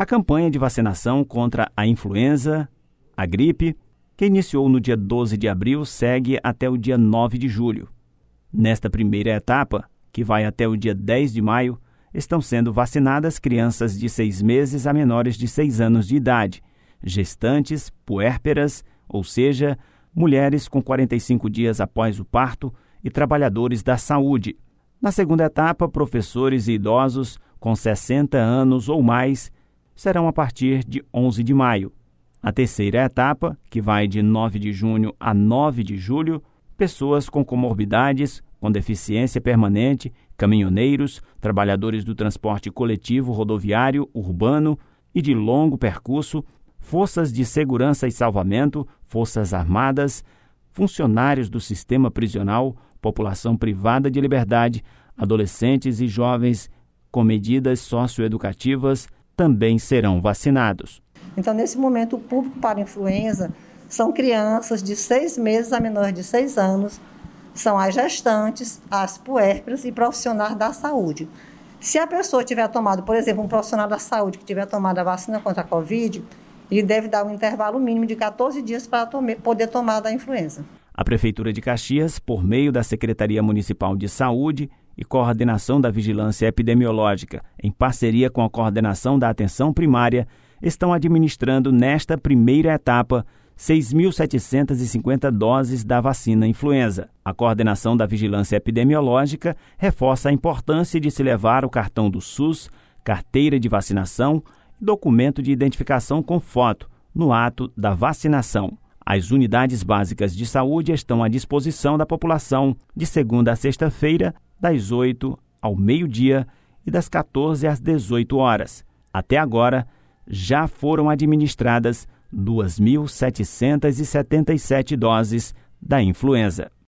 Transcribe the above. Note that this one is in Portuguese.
A campanha de vacinação contra a influenza, a gripe, que iniciou no dia 12 de abril, segue até o dia 9 de julho. Nesta primeira etapa, que vai até o dia 10 de maio, estão sendo vacinadas crianças de seis meses a menores de seis anos de idade, gestantes, puérperas, ou seja, mulheres com 45 dias após o parto e trabalhadores da saúde. Na segunda etapa, professores e idosos com 60 anos ou mais serão a partir de 11 de maio. A terceira é etapa, que vai de 9 de junho a 9 de julho, pessoas com comorbidades, com deficiência permanente, caminhoneiros, trabalhadores do transporte coletivo rodoviário, urbano e de longo percurso, forças de segurança e salvamento, forças armadas, funcionários do sistema prisional, população privada de liberdade, adolescentes e jovens com medidas socioeducativas também serão vacinados. Então, nesse momento, o público para influenza são crianças de seis meses a menores de seis anos, são as gestantes, as puérperas e profissionais da saúde. Se a pessoa tiver tomado, por exemplo, um profissional da saúde que tiver tomado a vacina contra a Covid, ele deve dar um intervalo mínimo de 14 dias para tome, poder tomar da influenza. A Prefeitura de Caxias, por meio da Secretaria Municipal de Saúde, e Coordenação da Vigilância Epidemiológica, em parceria com a Coordenação da Atenção Primária, estão administrando nesta primeira etapa 6.750 doses da vacina influenza. A coordenação da vigilância epidemiológica reforça a importância de se levar o cartão do SUS, carteira de vacinação e documento de identificação com foto no ato da vacinação. As unidades básicas de saúde estão à disposição da população de segunda a sexta-feira, das 8 ao meio-dia e das 14 às 18 horas. Até agora, já foram administradas 2.777 doses da influenza.